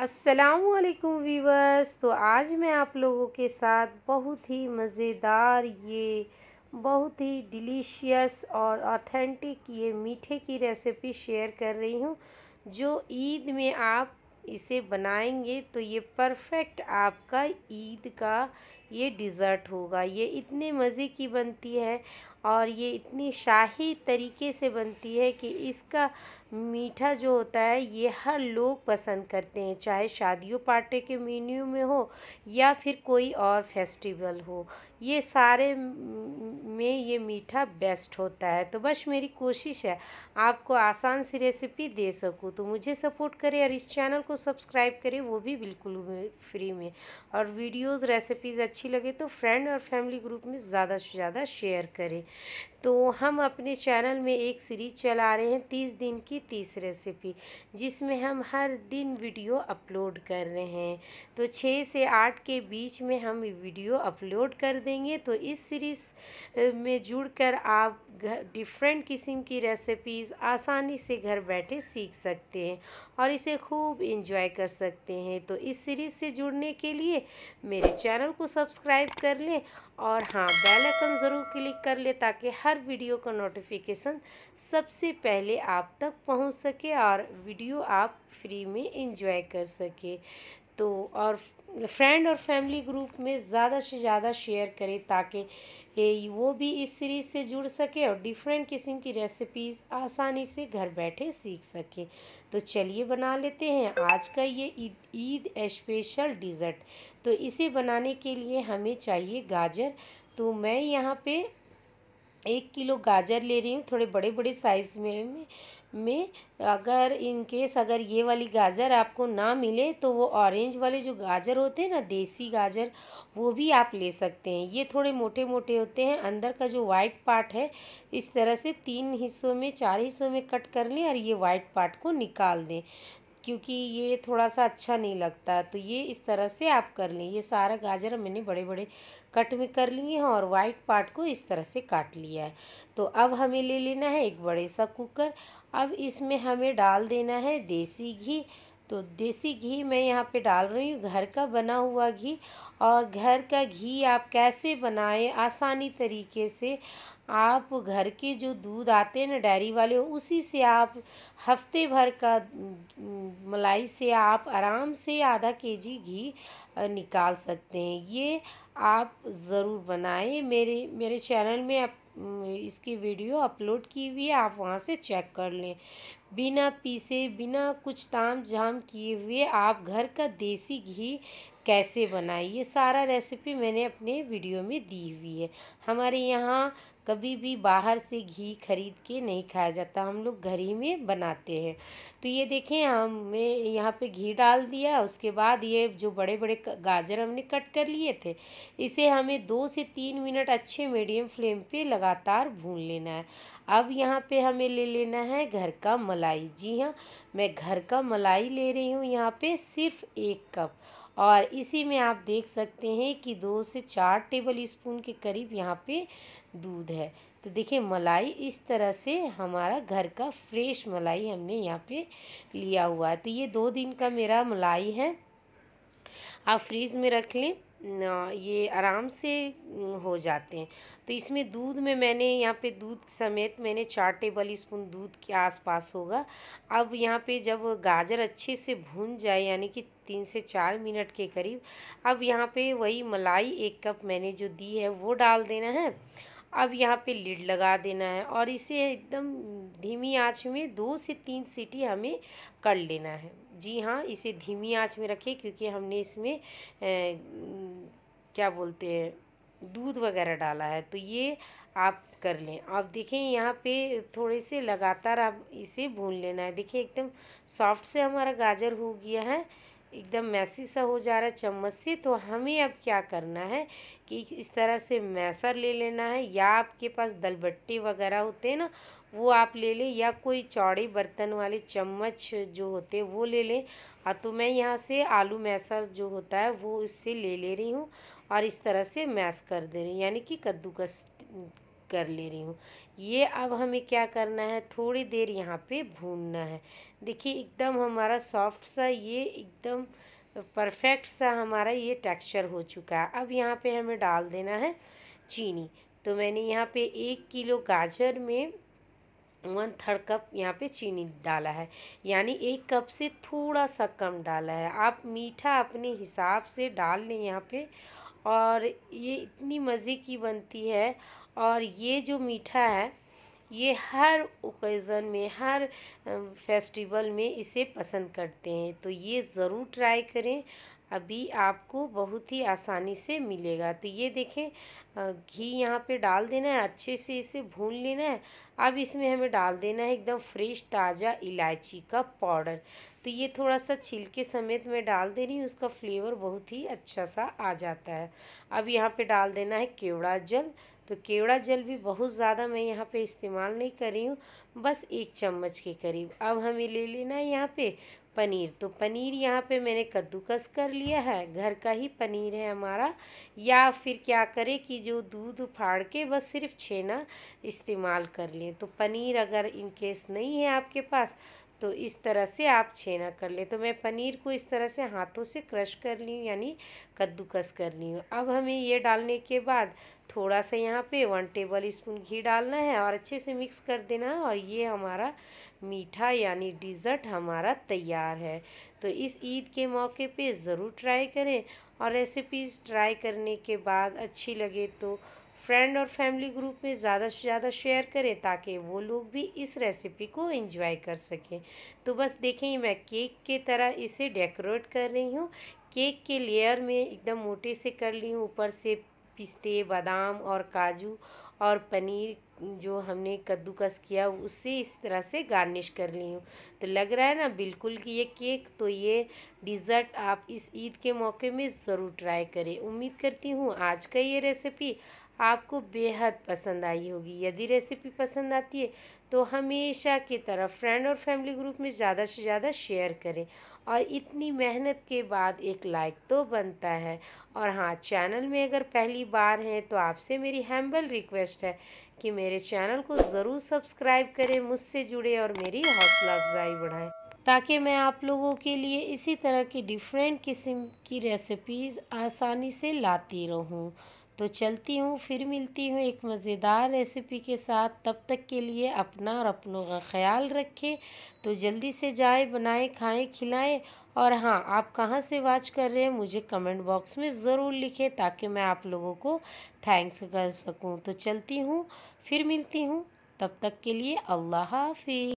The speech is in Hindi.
असलकुम वीवर्स तो आज मैं आप लोगों के साथ बहुत ही मज़ेदार ये बहुत ही डिलीशियस और ऑथेंटिक ये मीठे की रेसिपी शेयर कर रही हूँ जो ईद में आप इसे बनाएंगे तो ये परफेक्ट आपका ईद का ये डिज़र्ट होगा ये इतने मज़े की बनती है और ये इतनी शाही तरीके से बनती है कि इसका मीठा जो होता है ये हर लोग पसंद करते हैं चाहे शादियों पार्टी के मेन्यू में हो या फिर कोई और फेस्टिवल हो ये सारे में ये मीठा बेस्ट होता है तो बस मेरी कोशिश है आपको आसान सी रेसिपी दे सकूँ तो मुझे सपोर्ट करें और इस चैनल को सब्सक्राइब करें वो भी बिल्कुल फ्री में और वीडियोस रेसिपीज़ अच्छी लगे तो फ्रेंड और फैमिली ग्रुप में ज़्यादा से ज़्यादा शेयर करें तो हम अपने चैनल में एक सीरीज़ चला रहे हैं तीस दिन की की तीस रेसिपी जिसमें हम हर दिन वीडियो अपलोड कर रहे हैं तो छः से आठ के बीच में हम वीडियो अपलोड कर देंगे तो इस सीरीज़ में जुड़कर आप डिफरेंट किस्म की रेसिपीज़ आसानी से घर बैठे सीख सकते हैं और इसे खूब इंजॉय कर सकते हैं तो इस सीरीज़ से जुड़ने के लिए मेरे चैनल को सब्सक्राइब कर लें और हाँ बेल आइकन ज़रूर क्लिक कर ले ताकि हर वीडियो का नोटिफिकेशन सबसे पहले आप तक पहुंच सके और वीडियो आप फ्री में एंजॉय कर सके तो और फ्रेंड और फैमिली ग्रुप में ज़्यादा से ज़्यादा शेयर करें ताकि वो भी इस सीरीज़ से जुड़ सके और डिफरेंट किस्म की रेसिपीज़ आसानी से घर बैठे सीख सकें तो चलिए बना लेते हैं आज का ये ईद ईद स्पेशल डिज़र्ट तो इसे बनाने के लिए हमें चाहिए गाजर तो मैं यहाँ पे एक किलो गाजर ले रही हूँ थोड़े बड़े बड़े साइज़ में में अगर इन केस अगर ये वाली गाजर आपको ना मिले तो वो ऑरेंज वाले जो गाजर होते हैं ना देसी गाजर वो भी आप ले सकते हैं ये थोड़े मोटे मोटे होते हैं अंदर का जो वाइट पार्ट है इस तरह से तीन हिस्सों में चार हिस्सों में कट कर लें और ये वाइट पार्ट को निकाल दें क्योंकि ये थोड़ा सा अच्छा नहीं लगता तो ये इस तरह से आप कर लें ये सारा गाजर मैंने बड़े बड़े कट में कर लिए हैं और वाइट पार्ट को इस तरह से काट लिया है तो अब हमें ले लेना है एक बड़े सा कुकर अब इसमें हमें डाल देना है देसी घी तो देसी घी मैं यहाँ पे डाल रही हूँ घर का बना हुआ घी और घर का घी आप कैसे बनाएं आसानी तरीके से आप घर के जो दूध आते हैं ना डेयरी वाले उसी से आप हफ्ते भर का मलाई से आप आराम से आधा केजी घी निकाल सकते हैं ये आप ज़रूर बनाएं मेरे मेरे चैनल में आप इसकी वीडियो अपलोड की हुई है आप वहाँ से चेक कर लें बिना पीसे बिना कुछ ताम झाम किए हुए आप घर का देसी घी कैसे बनाएं ये सारा रेसिपी मैंने अपने वीडियो में दी हुई है हमारे यहाँ कभी भी बाहर से घी खरीद के नहीं खाया जाता हम लोग घर ही में बनाते हैं तो ये देखें हमने यहाँ पे घी डाल दिया उसके बाद ये जो बड़े बड़े गाजर हमने कट कर लिए थे इसे हमें दो से तीन मिनट अच्छे मीडियम फ्लेम पे लगातार भून लेना है अब यहाँ पे हमें ले लेना है घर का मलाई जी हाँ मैं घर का मलाई ले रही हूँ यहाँ पे सिर्फ एक कप और इसी में आप देख सकते हैं कि दो से चार टेबल स्पून के करीब यहाँ पे दूध है तो देखिए मलाई इस तरह से हमारा घर का फ्रेश मलाई हमने यहाँ पे लिया हुआ है तो ये दो दिन का मेरा मलाई है आप फ्रीज़ में रख लें ये आराम से हो जाते हैं तो इसमें दूध में मैंने यहाँ पे दूध समेत मैंने चार टेबल स्पून दूध के आसपास होगा अब यहाँ पे जब गाजर अच्छे से भून जाए यानी कि तीन से चार मिनट के करीब अब यहाँ पे वही मलाई एक कप मैंने जो दी है वो डाल देना है अब यहाँ पे लीड लगा देना है और इसे एकदम धीमी आँच में दो से तीन सीटी हमें कर लेना है जी हाँ इसे धीमी आँच में रखें क्योंकि हमने इसमें क्या बोलते हैं दूध वगैरह डाला है तो ये आप कर लें अब देखें यहाँ पे थोड़े से लगातार आप इसे भून लेना है देखिए एकदम सॉफ्ट से हमारा गाजर हो गया है एकदम मैसी सा हो जा रहा है चम्मच से तो हमें अब क्या करना है कि इस तरह से मैसर ले लेना है या आपके पास दलबट्टे वगैरह होते हैं ना वो आप ले लें या कोई चौड़े बर्तन वाले चम्मच जो होते हैं वो ले लें हाँ तो मैं यहाँ से आलू मैसर जो होता है वो इससे ले ले रही हूँ और इस तरह से मैश कर दे रही हूँ यानी कि कद्दूकस कर ले रही हूँ ये अब हमें क्या करना है थोड़ी देर यहाँ पे भूनना है देखिए एकदम हमारा सॉफ्ट सा ये एकदम परफेक्ट सा हमारा ये टेक्सचर हो चुका है अब यहाँ पे हमें डाल देना है चीनी तो मैंने यहाँ पे एक किलो गाजर में वन थर्ड कप यहाँ पे चीनी डाला है यानी एक कप से थोड़ा सा कम डाला है आप मीठा अपने हिसाब से डाल लें यहाँ पे और ये इतनी मज़े की बनती है और ये जो मीठा है ये हर ओकेज़न में हर फेस्टिवल में इसे पसंद करते हैं तो ये ज़रूर ट्राई करें अभी आपको बहुत ही आसानी से मिलेगा तो ये देखें घी यहाँ पे डाल देना है अच्छे से इसे भून लेना है अब इसमें हमें डाल देना है एकदम फ्रेश ताज़ा इलायची का पाउडर तो ये थोड़ा सा छिलके समेत मैं डाल दे रही हूँ उसका फ्लेवर बहुत ही अच्छा सा आ जाता है अब यहाँ पे डाल देना है केवड़ा जल तो केवड़ा जल भी बहुत ज़्यादा मैं यहाँ पे इस्तेमाल नहीं कर रही हूँ बस एक चम्मच के करीब अब हमें ले लेना है यहाँ पे पनीर तो पनीर यहाँ पे मैंने कद्दूकस कर लिया है घर का ही पनीर है हमारा या फिर क्या करें कि जो दूध फाड़ के बस सिर्फ छेना इस्तेमाल कर लें तो पनीर अगर इन केस नहीं है आपके पास तो इस तरह से आप छेना कर ले तो मैं पनीर को इस तरह से हाथों से क्रश कर ली हूँ यानी कद्दूकस कर ली हूँ अब हमें ये डालने के बाद थोड़ा सा यहाँ पे वन टेबल स्पून घी डालना है और अच्छे से मिक्स कर देना है और ये हमारा मीठा यानी डिज़र्ट हमारा तैयार है तो इस ईद के मौके पे ज़रूर ट्राई करें और रेसिपीज़ ट्राई करने के बाद अच्छी लगे तो फ्रेंड और फैमिली ग्रुप में ज़्यादा से ज़्यादा शेयर करें ताकि वो लोग भी इस रेसिपी को एंजॉय कर सकें तो बस देखें मैं केक के तरह इसे डेकोरेट कर रही हूँ केक के लेयर में एकदम मोटे से कर ली हूँ ऊपर से पिस्ते बादाम और काजू और पनीर जो हमने कद्दूकस किया उसे इस तरह से गार्निश कर ली हूँ तो लग रहा है ना बिल्कुल कि ये केक तो ये डिज़र्ट आप इस ईद के मौके में ज़रूर ट्राई करें उम्मीद करती हूँ आज का ये रेसिपी आपको बेहद पसंद आई होगी यदि रेसिपी पसंद आती है तो हमेशा की तरह फ्रेंड और फैमिली ग्रुप में ज़्यादा से ज़्यादा शेयर करें और इतनी मेहनत के बाद एक लाइक तो बनता है और हाँ चैनल में अगर पहली बार हैं तो आपसे मेरी हैम्बल रिक्वेस्ट है कि मेरे चैनल को ज़रूर सब्सक्राइब करें मुझसे जुड़े और मेरी हौसला अफजाई बढ़ाएँ ताकि मैं आप लोगों के लिए इसी तरह की डिफरेंट किस्म की रेसिपीज़ आसानी से लाती रहूँ तो चलती हूँ फिर मिलती हूँ एक मज़ेदार रेसिपी के साथ तब तक के लिए अपना और अपनों का ख्याल रखें तो जल्दी से जाएं बनाएं खाएं खिलाएं और हाँ आप कहाँ से वाच कर रहे हैं मुझे कमेंट बॉक्स में ज़रूर लिखें ताकि मैं आप लोगों को थैंक्स कर सकूँ तो चलती हूँ फिर मिलती हूँ तब तक के लिए अल्लाह हाफि